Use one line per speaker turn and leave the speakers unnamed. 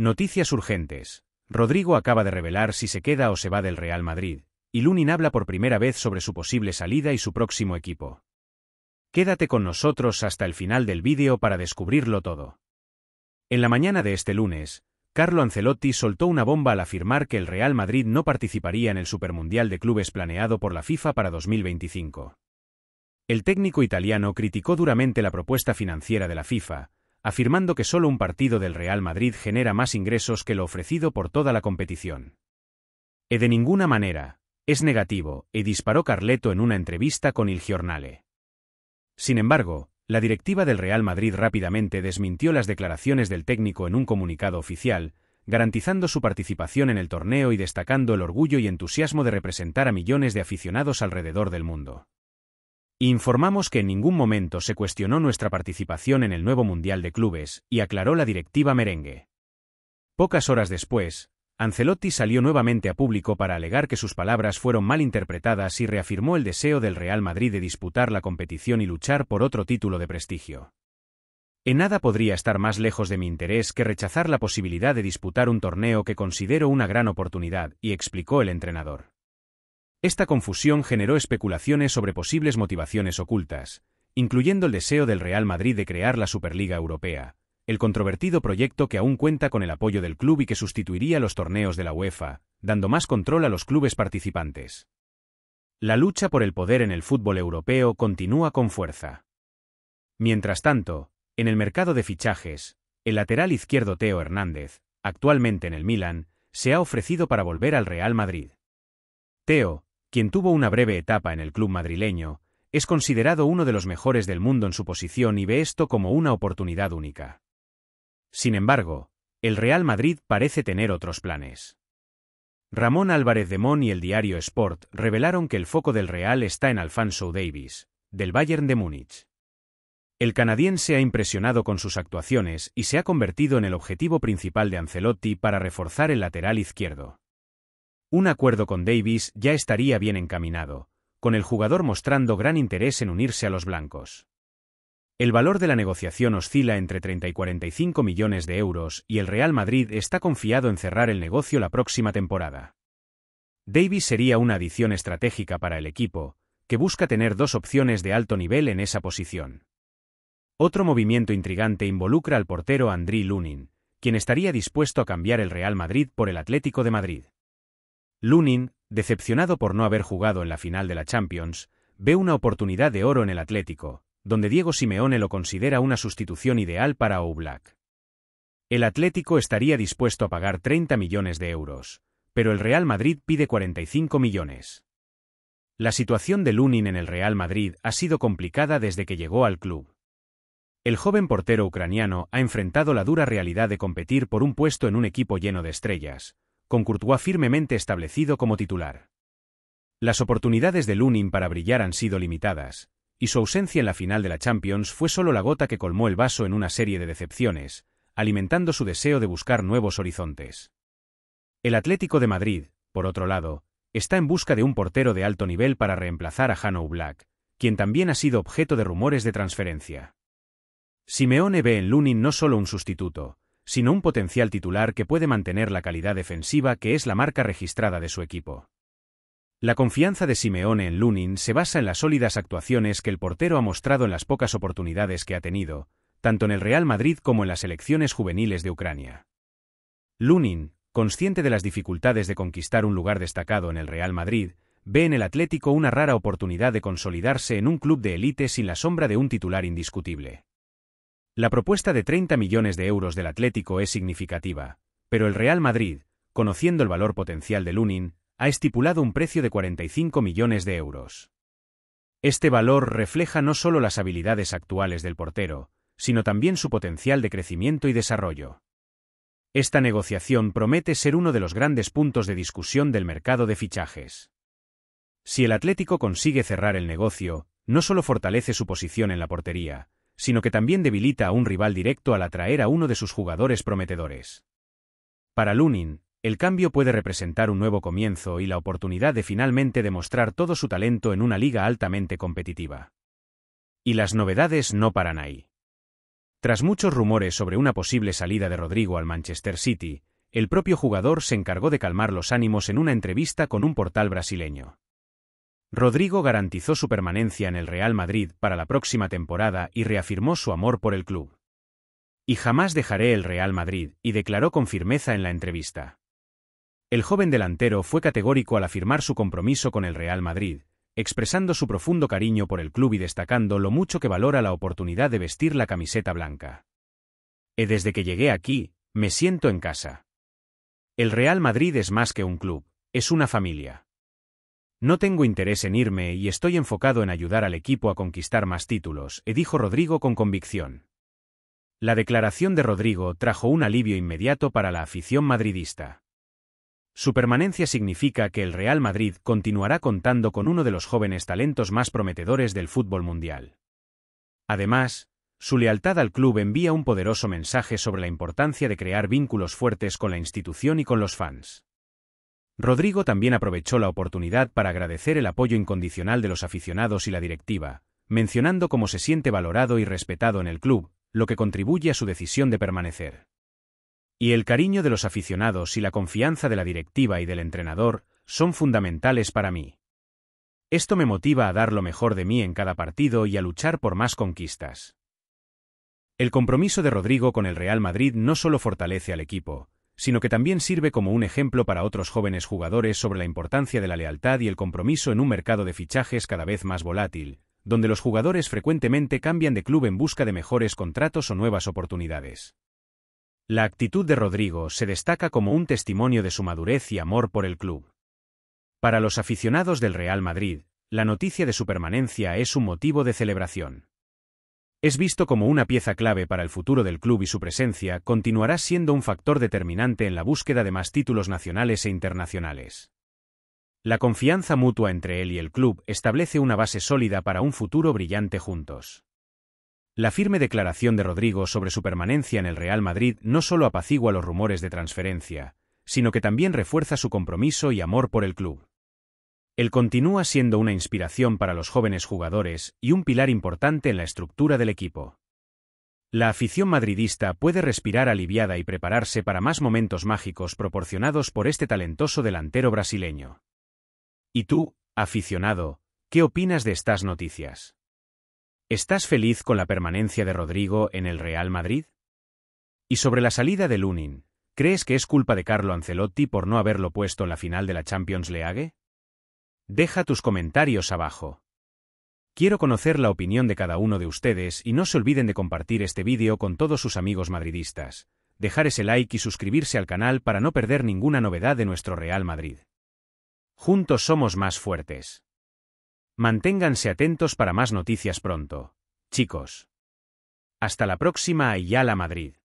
Noticias urgentes. Rodrigo acaba de revelar si se queda o se va del Real Madrid, y Lunin habla por primera vez sobre su posible salida y su próximo equipo. Quédate con nosotros hasta el final del vídeo para descubrirlo todo. En la mañana de este lunes, Carlo Ancelotti soltó una bomba al afirmar que el Real Madrid no participaría en el Supermundial de Clubes planeado por la FIFA para 2025. El técnico italiano criticó duramente la propuesta financiera de la FIFA, afirmando que solo un partido del Real Madrid genera más ingresos que lo ofrecido por toda la competición. E de ninguna manera, es negativo, y e disparó Carleto en una entrevista con Il Giornale. Sin embargo, la directiva del Real Madrid rápidamente desmintió las declaraciones del técnico en un comunicado oficial, garantizando su participación en el torneo y destacando el orgullo y entusiasmo de representar a millones de aficionados alrededor del mundo. Informamos que en ningún momento se cuestionó nuestra participación en el nuevo Mundial de Clubes, y aclaró la directiva merengue. Pocas horas después, Ancelotti salió nuevamente a público para alegar que sus palabras fueron mal interpretadas y reafirmó el deseo del Real Madrid de disputar la competición y luchar por otro título de prestigio. En nada podría estar más lejos de mi interés que rechazar la posibilidad de disputar un torneo que considero una gran oportunidad, y explicó el entrenador. Esta confusión generó especulaciones sobre posibles motivaciones ocultas, incluyendo el deseo del Real Madrid de crear la Superliga Europea, el controvertido proyecto que aún cuenta con el apoyo del club y que sustituiría los torneos de la UEFA, dando más control a los clubes participantes. La lucha por el poder en el fútbol europeo continúa con fuerza. Mientras tanto, en el mercado de fichajes, el lateral izquierdo Teo Hernández, actualmente en el Milan, se ha ofrecido para volver al Real Madrid. Teo, quien tuvo una breve etapa en el club madrileño, es considerado uno de los mejores del mundo en su posición y ve esto como una oportunidad única. Sin embargo, el Real Madrid parece tener otros planes. Ramón Álvarez de Mon y el diario Sport revelaron que el foco del Real está en Alfonso Davis, del Bayern de Múnich. El canadiense ha impresionado con sus actuaciones y se ha convertido en el objetivo principal de Ancelotti para reforzar el lateral izquierdo. Un acuerdo con Davis ya estaría bien encaminado, con el jugador mostrando gran interés en unirse a los blancos. El valor de la negociación oscila entre 30 y 45 millones de euros y el Real Madrid está confiado en cerrar el negocio la próxima temporada. Davis sería una adición estratégica para el equipo, que busca tener dos opciones de alto nivel en esa posición. Otro movimiento intrigante involucra al portero Andriy Lunin, quien estaría dispuesto a cambiar el Real Madrid por el Atlético de Madrid. Lunin, decepcionado por no haber jugado en la final de la Champions, ve una oportunidad de oro en el Atlético, donde Diego Simeone lo considera una sustitución ideal para Oblak. El Atlético estaría dispuesto a pagar 30 millones de euros, pero el Real Madrid pide 45 millones. La situación de Lunin en el Real Madrid ha sido complicada desde que llegó al club. El joven portero ucraniano ha enfrentado la dura realidad de competir por un puesto en un equipo lleno de estrellas, con Courtois firmemente establecido como titular. Las oportunidades de Lunin para brillar han sido limitadas, y su ausencia en la final de la Champions fue solo la gota que colmó el vaso en una serie de decepciones, alimentando su deseo de buscar nuevos horizontes. El Atlético de Madrid, por otro lado, está en busca de un portero de alto nivel para reemplazar a Hanno Black, quien también ha sido objeto de rumores de transferencia. Simeone ve en Lunin no solo un sustituto, sino un potencial titular que puede mantener la calidad defensiva que es la marca registrada de su equipo. La confianza de Simeone en Lunin se basa en las sólidas actuaciones que el portero ha mostrado en las pocas oportunidades que ha tenido, tanto en el Real Madrid como en las elecciones juveniles de Ucrania. Lunin, consciente de las dificultades de conquistar un lugar destacado en el Real Madrid, ve en el Atlético una rara oportunidad de consolidarse en un club de élite sin la sombra de un titular indiscutible. La propuesta de 30 millones de euros del Atlético es significativa, pero el Real Madrid, conociendo el valor potencial de Lunin, ha estipulado un precio de 45 millones de euros. Este valor refleja no solo las habilidades actuales del portero, sino también su potencial de crecimiento y desarrollo. Esta negociación promete ser uno de los grandes puntos de discusión del mercado de fichajes. Si el Atlético consigue cerrar el negocio, no solo fortalece su posición en la portería, sino que también debilita a un rival directo al atraer a uno de sus jugadores prometedores. Para Lunin, el cambio puede representar un nuevo comienzo y la oportunidad de finalmente demostrar todo su talento en una liga altamente competitiva. Y las novedades no paran ahí. Tras muchos rumores sobre una posible salida de Rodrigo al Manchester City, el propio jugador se encargó de calmar los ánimos en una entrevista con un portal brasileño. Rodrigo garantizó su permanencia en el Real Madrid para la próxima temporada y reafirmó su amor por el club. Y jamás dejaré el Real Madrid, y declaró con firmeza en la entrevista. El joven delantero fue categórico al afirmar su compromiso con el Real Madrid, expresando su profundo cariño por el club y destacando lo mucho que valora la oportunidad de vestir la camiseta blanca. Y eh, desde que llegué aquí, me siento en casa. El Real Madrid es más que un club, es una familia. No tengo interés en irme y estoy enfocado en ayudar al equipo a conquistar más títulos, dijo Rodrigo con convicción. La declaración de Rodrigo trajo un alivio inmediato para la afición madridista. Su permanencia significa que el Real Madrid continuará contando con uno de los jóvenes talentos más prometedores del fútbol mundial. Además, su lealtad al club envía un poderoso mensaje sobre la importancia de crear vínculos fuertes con la institución y con los fans. Rodrigo también aprovechó la oportunidad para agradecer el apoyo incondicional de los aficionados y la directiva, mencionando cómo se siente valorado y respetado en el club, lo que contribuye a su decisión de permanecer. Y el cariño de los aficionados y la confianza de la directiva y del entrenador son fundamentales para mí. Esto me motiva a dar lo mejor de mí en cada partido y a luchar por más conquistas. El compromiso de Rodrigo con el Real Madrid no solo fortalece al equipo, sino que también sirve como un ejemplo para otros jóvenes jugadores sobre la importancia de la lealtad y el compromiso en un mercado de fichajes cada vez más volátil, donde los jugadores frecuentemente cambian de club en busca de mejores contratos o nuevas oportunidades. La actitud de Rodrigo se destaca como un testimonio de su madurez y amor por el club. Para los aficionados del Real Madrid, la noticia de su permanencia es un motivo de celebración. Es visto como una pieza clave para el futuro del club y su presencia continuará siendo un factor determinante en la búsqueda de más títulos nacionales e internacionales. La confianza mutua entre él y el club establece una base sólida para un futuro brillante juntos. La firme declaración de Rodrigo sobre su permanencia en el Real Madrid no solo apacigua los rumores de transferencia, sino que también refuerza su compromiso y amor por el club. Él continúa siendo una inspiración para los jóvenes jugadores y un pilar importante en la estructura del equipo. La afición madridista puede respirar aliviada y prepararse para más momentos mágicos proporcionados por este talentoso delantero brasileño. ¿Y tú, aficionado, qué opinas de estas noticias? ¿Estás feliz con la permanencia de Rodrigo en el Real Madrid? Y sobre la salida de Lunin, ¿crees que es culpa de Carlo Ancelotti por no haberlo puesto en la final de la Champions League? Deja tus comentarios abajo. Quiero conocer la opinión de cada uno de ustedes y no se olviden de compartir este vídeo con todos sus amigos madridistas, dejar ese like y suscribirse al canal para no perder ninguna novedad de nuestro Real Madrid. Juntos somos más fuertes. Manténganse atentos para más noticias pronto. Chicos. Hasta la próxima y ya la Madrid.